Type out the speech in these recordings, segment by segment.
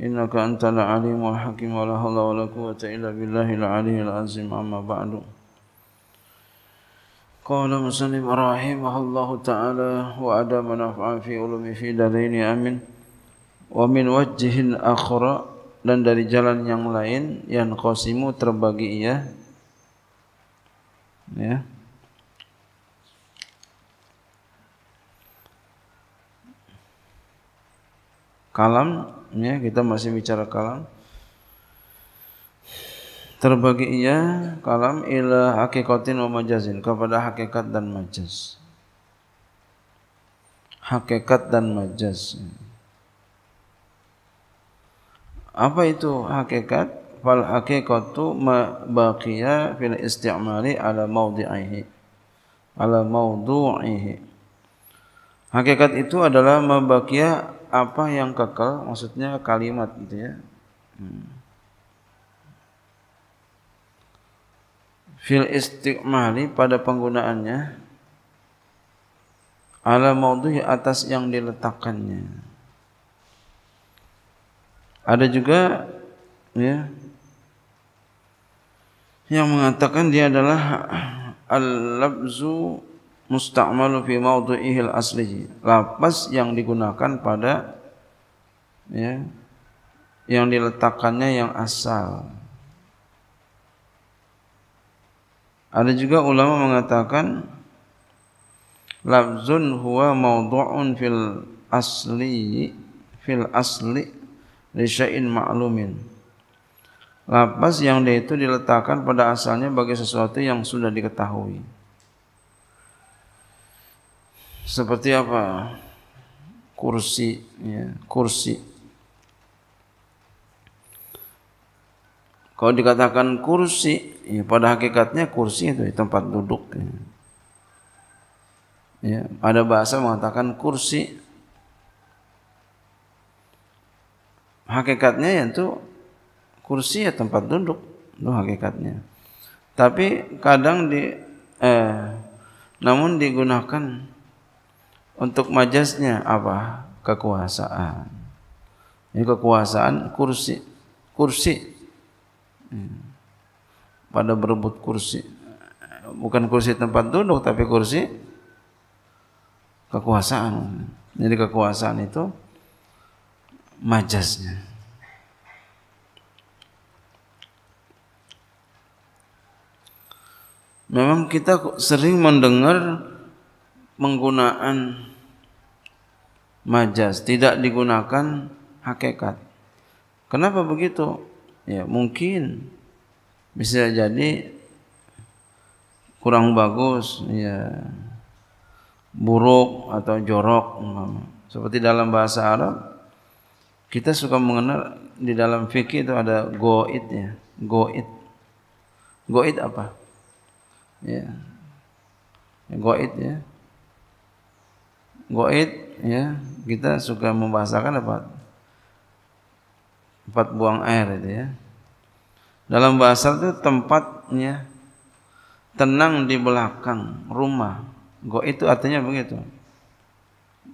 innaka antal alimul hakim wala hawla wala quwwata illa alihi al azim amma ba'du qala muslim rahimahullahu ta'ala wa ada manfa'an fi ulumi fi dalaini amin wa min wajhin akhra dan dari jalan yang lain yang qasimu terbagi ia ya kalam ya kita masih bicara kalam terbagi ia kalam ila hakikatin wa majazin kepada hakikat dan majaz hakikat dan majaz apa itu hakikat fal hakikatu ma baqiya fil isti'mali ala mawdi'ihi ala mawdu'ihi hakikat itu adalah ma baqiya apa yang kekal maksudnya kalimat gitu ya hmm. fil istiqmali pada penggunaannya ala maudhu'i atas yang diletakkannya ada juga ya yang mengatakan dia adalah al-labzu mustakmalu fi maudhi'il asli lafaz yang digunakan pada ya yang diletakkannya yang asal ada juga ulama mengatakan lafzun huwa maudhu'un fil asli fil asli li syai'in ma'lumin lafaz yang dia itu diletakkan pada asalnya bagi sesuatu yang sudah diketahui seperti apa kursi ya, kursi kalau dikatakan kursi ya pada hakikatnya kursi itu tempat duduk ya. ya ada bahasa mengatakan kursi hakikatnya yaitu kursi ya tempat duduk itu hakikatnya tapi kadang di eh, namun digunakan untuk majasnya apa? Kekuasaan. Ini kekuasaan kursi. Kursi. Hmm. Pada berebut kursi. Bukan kursi tempat duduk tapi kursi kekuasaan. Jadi kekuasaan itu majasnya. Memang kita sering mendengar penggunaan majas tidak digunakan hakikat. Kenapa begitu? Ya, mungkin bisa jadi kurang bagus, ya buruk atau jorok Seperti dalam bahasa Arab kita suka mengenal di dalam fikih itu ada goit ya, goit. Goit apa? Ya. Goit ya. Goit ya kita suka membahasakan apa? Tempat buang air itu ya. Dalam bahasa itu tempatnya tenang di belakang rumah. Go itu artinya begitu.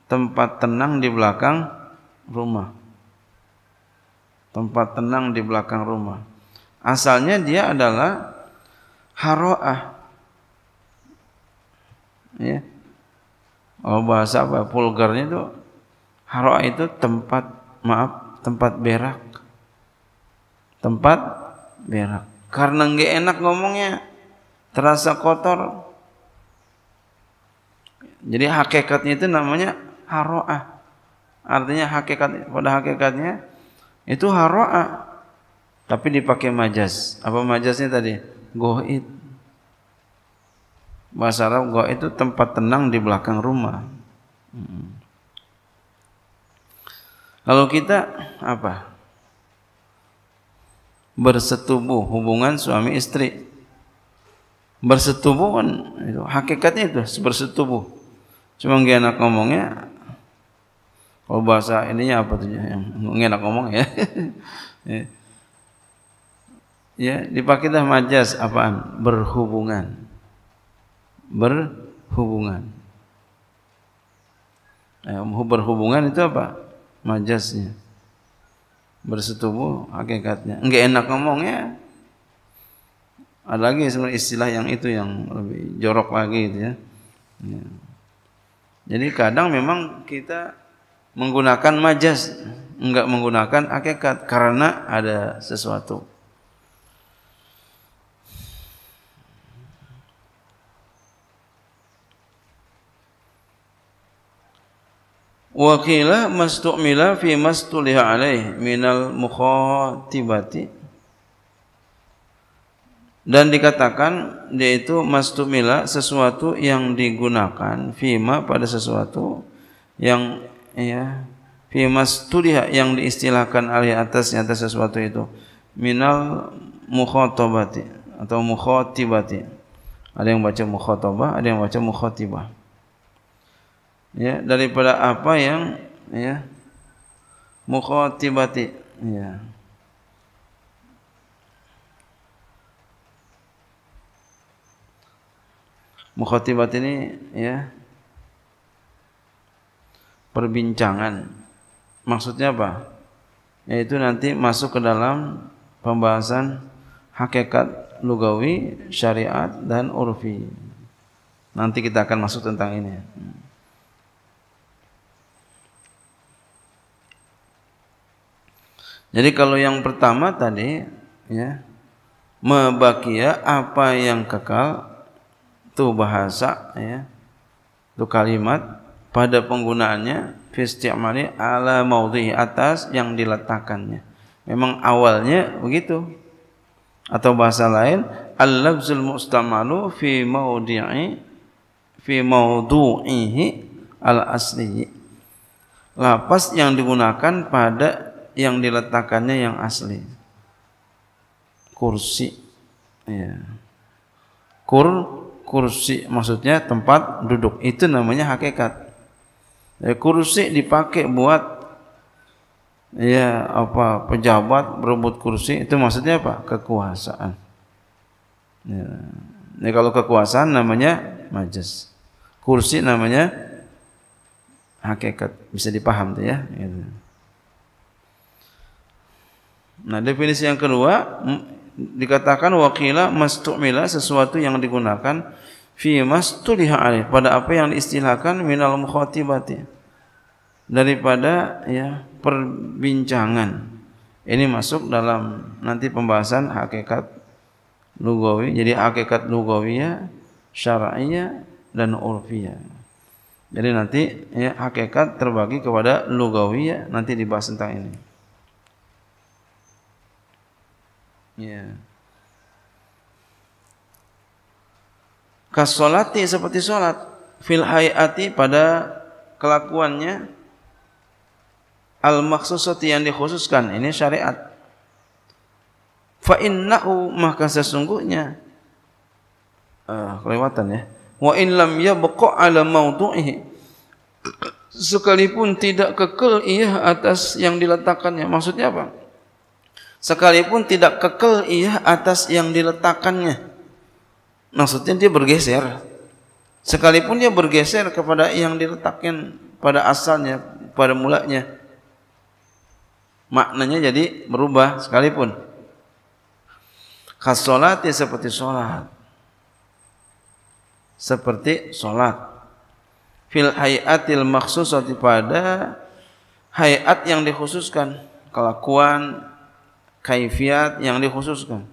Tempat tenang di belakang rumah. Tempat tenang di belakang rumah. Asalnya dia adalah haroah. Ya. Oh bahasa apa? Vulgarnya itu Haro itu tempat maaf tempat berak. Tempat berak. Karena nggak enak ngomongnya, terasa kotor. Jadi hakikatnya itu namanya haroah. Artinya hakikat pada hakikatnya itu haroah. Tapi dipakai majas. Apa majasnya tadi? Goit. Bahasa Arab goit itu tempat tenang di belakang rumah. Hmm. Kalau kita apa? Bersetubuh hubungan suami istri. Bersetubuh kan itu hakikatnya itu bersetubuh. Cuma gak enak ngomongnya. Kalau bahasa ininya apa tuh yang enak ngomong ya. ya. ya dipakai dah majas apaan berhubungan berhubungan eh, berhubungan itu apa majasnya bersetubuh hakikatnya enggak enak ngomongnya ada lagi sebenarnya istilah yang itu yang lebih jorok lagi itu ya. ya. Jadi kadang memang kita menggunakan majas, enggak menggunakan hakikat karena ada sesuatu Wa qila mastumila fi mastuliha alaih minal mukhatibati. Dan dikatakan yaitu mastumila sesuatu yang digunakan fima pada sesuatu yang ya fi mastuliha yang diistilahkan alih atasnya atas sesuatu itu minal mukhatabati atau mukhatibati. Ada yang baca mukhatabah, ada yang baca mukhatibah ya daripada apa yang ya mukhatibati ya mukhatibat ini ya perbincangan maksudnya apa yaitu nanti masuk ke dalam pembahasan hakikat lugawi syariat dan urfi nanti kita akan masuk tentang ini Jadi kalau yang pertama tadi ya mebakia apa yang kekal itu bahasa ya itu kalimat pada penggunaannya fi isti'mali ala maudhi atas yang diletakkannya. Memang awalnya begitu. Atau bahasa lain al-lafzul mustamalu fi maudhi'i fi maudhu'ihi al-asli. Lapas yang digunakan pada yang diletakkannya yang asli. Kursi. Ya. Kur kursi maksudnya tempat duduk. Itu namanya hakikat. Ya, kursi dipakai buat ya apa pejabat berebut kursi itu maksudnya apa? Kekuasaan. Ya. Ini ya, kalau kekuasaan namanya majas. Kursi namanya hakikat. Bisa dipaham tuh ya. Gitu. Nah, definisi yang kedua dikatakan wakila mastumila sesuatu yang digunakan fi mastuliha alaih pada apa yang diistilahkan minal mukhatibati daripada ya perbincangan. Ini masuk dalam nanti pembahasan hakikat lugawi. Jadi hakikat lugawiyah, syar'iyah dan urfiyah. Jadi nanti ya, hakikat terbagi kepada lugawiyah nanti dibahas tentang ini. Ya. Kasolati seperti sholat fil hayati pada kelakuannya al maksusati yang dikhususkan ini syariat fa innahu maka sesungguhnya uh, kelewatan ya wa in lam yabqa ala maudu'ihi sekalipun tidak kekal ia atas yang diletakkannya maksudnya apa sekalipun tidak kekel ia atas yang diletakkannya. Maksudnya dia bergeser. Sekalipun dia bergeser kepada yang diletakkan pada asalnya, pada mulanya. Maknanya jadi berubah sekalipun. ya seperti solat. Seperti solat. Fil hayatil maksusati pada hayat yang dikhususkan. Kelakuan, kaifiat yang dikhususkan.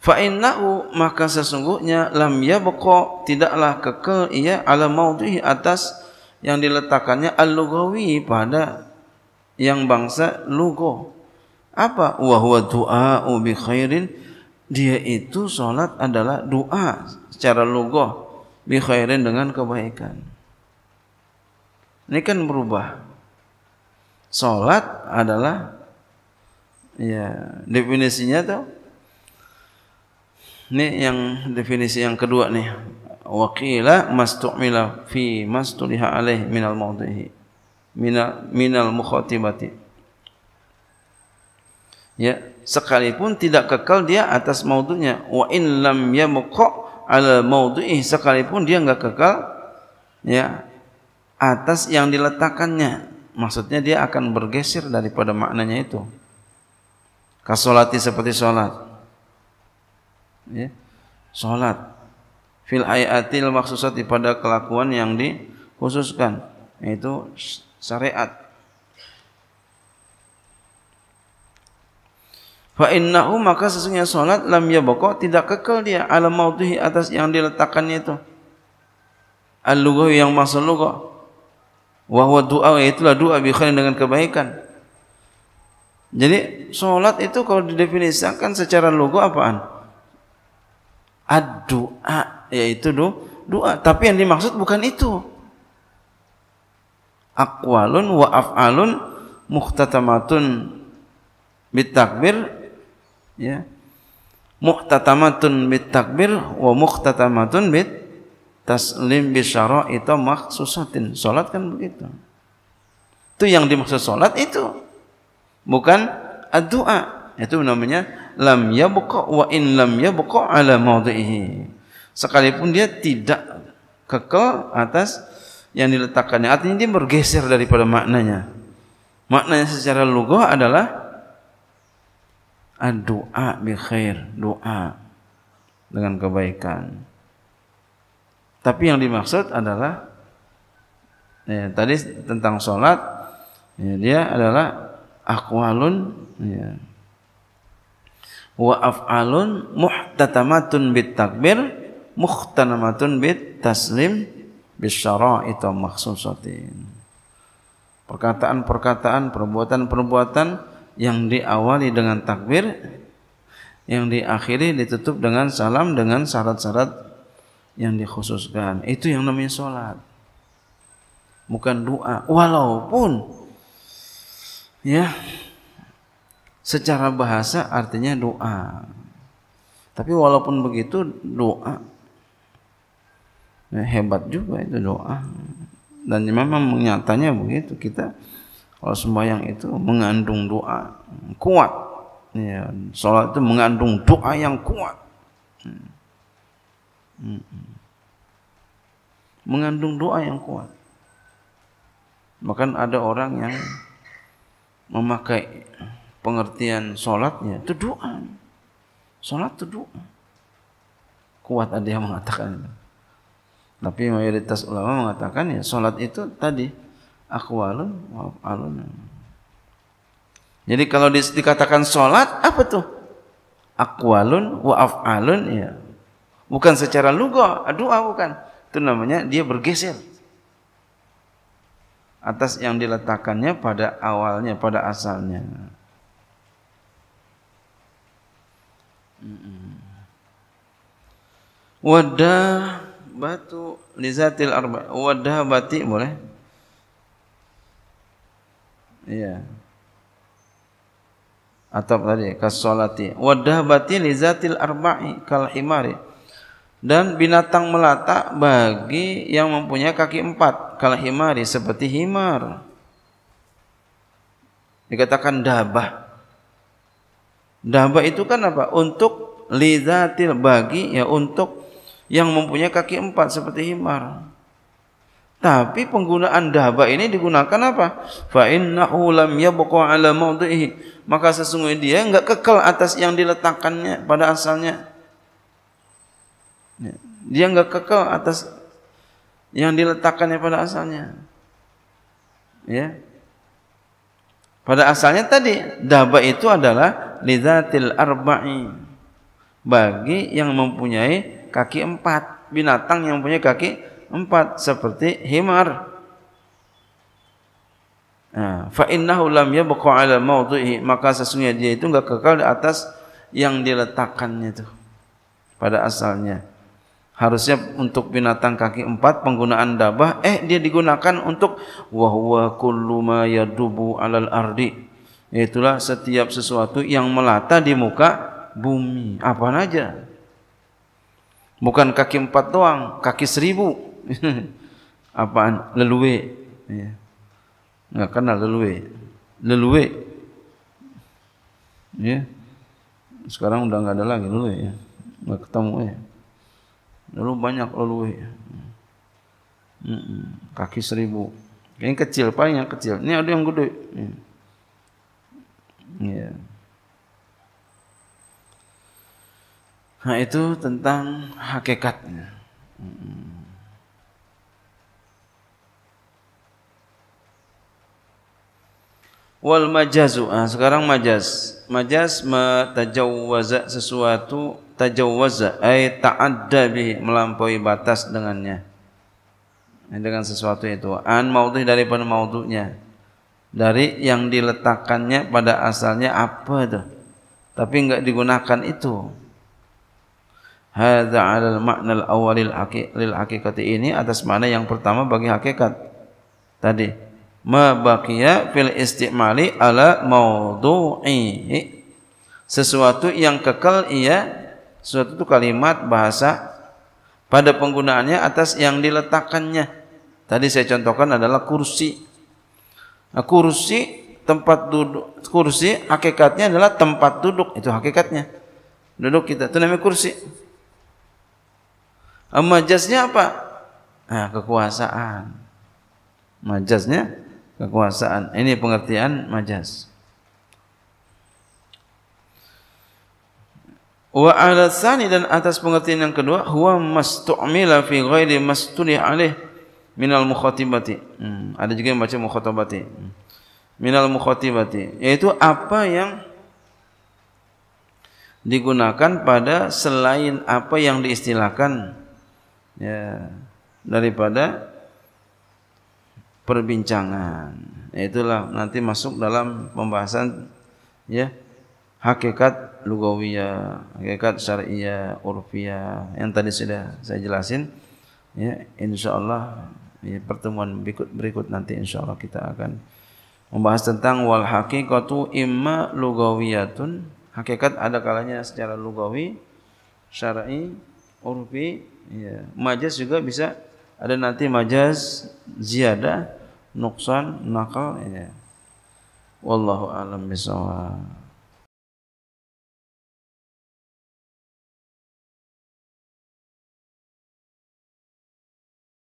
Fa innahu maka sesungguhnya lam yabqa tidaklah kekal ia ala maudhi atas yang diletakkannya al-lughawi pada yang bangsa lugo. Apa wa huwa du'a bi khairin dia itu salat adalah doa secara lugo bi khairin dengan kebaikan. Ini kan berubah. Salat adalah ya definisinya tuh ini yang definisi yang kedua nih. Waqila mastu'mila fi mastuliha alaih minal mawdihi minal minal mukhatibati. Ya, sekalipun tidak kekal dia atas maudhunya wa in lam yamqa ala maudhihi sekalipun dia enggak kekal ya atas yang diletakkannya maksudnya dia akan bergeser daripada maknanya itu. Kasolati seperti solat. Ya. Solat. Fil ayatil maksusati pada kelakuan yang dikhususkan. Yaitu syariat. Fa innahu maka sesungguhnya solat lam yabqa tidak kekal dia alam maudhihi atas yang diletakkannya itu. al lughu yang masuk lugah Wahwa doa itulah doa bi dengan kebaikan. Jadi solat itu kalau didefinisikan secara logo apaan? Ad-doa yaitu do doa. Tapi yang dimaksud bukan itu. Akwalun wa af'alun muhtatamatun bitakbir ya muhtatamatun bitakbir wa muhtatamatun bit taslim bisyara itu maksusatin. Salat kan begitu. Itu yang dimaksud salat itu. Bukan doa. Itu namanya lam yabqa wa in lam yabqa ala mawdhihi. Sekalipun dia tidak kekal atas yang diletakkannya. Artinya dia bergeser daripada maknanya. Maknanya secara lugah adalah doa bi khair, doa dengan kebaikan. Tapi yang dimaksud adalah ya, tadi tentang sholat ya, dia adalah akwalun ya, wa af'alun muhtatamatun bit takbir muhtanamatun bit taslim itu maksud sotin Perkataan-perkataan, perbuatan-perbuatan yang diawali dengan takbir, yang diakhiri ditutup dengan salam dengan syarat-syarat yang dikhususkan. Itu yang namanya sholat. Bukan doa. Walaupun ya secara bahasa artinya doa. Tapi walaupun begitu doa ya hebat juga itu doa. Dan memang nyatanya begitu kita kalau sembahyang itu mengandung doa kuat. Ya, sholat itu mengandung doa yang kuat. Hmm. Mengandung doa yang kuat. Bahkan ada orang yang memakai pengertian sholatnya itu doa. Sholat itu doa. Kuat ada yang mengatakan itu. Tapi mayoritas ulama mengatakan ya sholat itu tadi akwalun wa alun. Jadi kalau dikatakan sholat apa tuh? Akwalun wa'af'alun alun ya Bukan secara lugo, doa bukan. Itu namanya dia bergeser. Atas yang diletakkannya pada awalnya, pada asalnya. Wadah batu lizatil arba. Wadah bati boleh? Iya. Atau tadi kasolati. Wadah bati lizatil arba'i kal himari dan binatang melata bagi yang mempunyai kaki empat kalau himari seperti himar dikatakan dabah dabah itu kan apa untuk lidatil bagi ya untuk yang mempunyai kaki empat seperti himar tapi penggunaan dhabah ini digunakan apa? Fa innahu lam yabqa ala mawdihi. Maka sesungguhnya dia enggak kekal atas yang diletakkannya pada asalnya. Ya. Dia nggak kekal atas yang diletakkannya pada asalnya. Ya. Pada asalnya tadi daba itu adalah lidatil arba'i bagi yang mempunyai kaki empat binatang yang punya kaki empat seperti himar. Ya, fa innahu lam yabqa ala tuh maka sesungguhnya dia itu enggak kekal di atas yang diletakkannya tuh pada asalnya harusnya untuk binatang kaki empat penggunaan dabah eh dia digunakan untuk wahwa kullu ma yadubu alal ardi itulah setiap sesuatu yang melata di muka bumi apa aja bukan kaki empat doang kaki seribu apaan leluwe ya. nggak kenal leluwe leluwe ya sekarang udah nggak ada lagi leluwe ya nggak ketemu ya Dulu banyak lelui. Kaki seribu. ini kecil, paling yang kecil. Ini ada yang gede. Ya. Nah itu tentang hakikatnya. Wal majazu. Ah, sekarang majaz. Majaz metajawwaza sesuatu tajawwaza ay ta'adda bi melampaui batas dengannya dengan sesuatu itu an maudhi dari pada maudhunya dari yang diletakkannya pada asalnya apa itu tapi enggak digunakan itu hadza alal makna al awwalil lil haqiqati ini atas mana yang pertama bagi hakikat tadi ma baqiya fil isti'mali ala maudhu'i sesuatu yang kekal ia Sesuatu itu kalimat bahasa pada penggunaannya atas yang diletakkannya. Tadi saya contohkan adalah kursi. Nah, kursi tempat duduk kursi hakikatnya adalah tempat duduk itu hakikatnya duduk kita itu namanya kursi nah, majasnya apa nah, kekuasaan majasnya kekuasaan ini pengertian majas Wa ala tsani dan atas pengertian yang kedua huwa mastu'mila fi ghairi mastuni alaih minal mukhatibati. Hmm, ada juga yang baca mukhatabati. Hmm. Minal mukhatibati yaitu apa yang digunakan pada selain apa yang diistilahkan ya daripada perbincangan. Itulah nanti masuk dalam pembahasan ya hakikat lugawiyah, hakikat syariah, urfiyah yang tadi sudah saya jelasin. Ya, insyaallah ya, pertemuan berikut berikut nanti insyaallah kita akan membahas tentang wal haqiqatu imma lugawiyatun. Hakikat ada kalanya secara lugawi, syar'i, urfi, ya. Majaz juga bisa ada nanti majaz ziyadah, nuksan, nakal, ya. Wallahu alam bisawab.